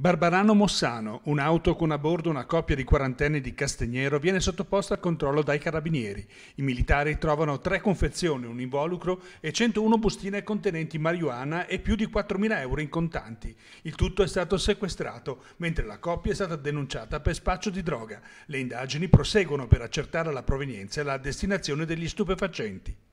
Barbarano Mossano, un'auto con a bordo una coppia di quarantenni di Castegnero, viene sottoposta al controllo dai carabinieri. I militari trovano tre confezioni, un involucro e 101 bustine contenenti marijuana e più di 4.000 euro in contanti. Il tutto è stato sequestrato, mentre la coppia è stata denunciata per spaccio di droga. Le indagini proseguono per accertare la provenienza e la destinazione degli stupefacenti.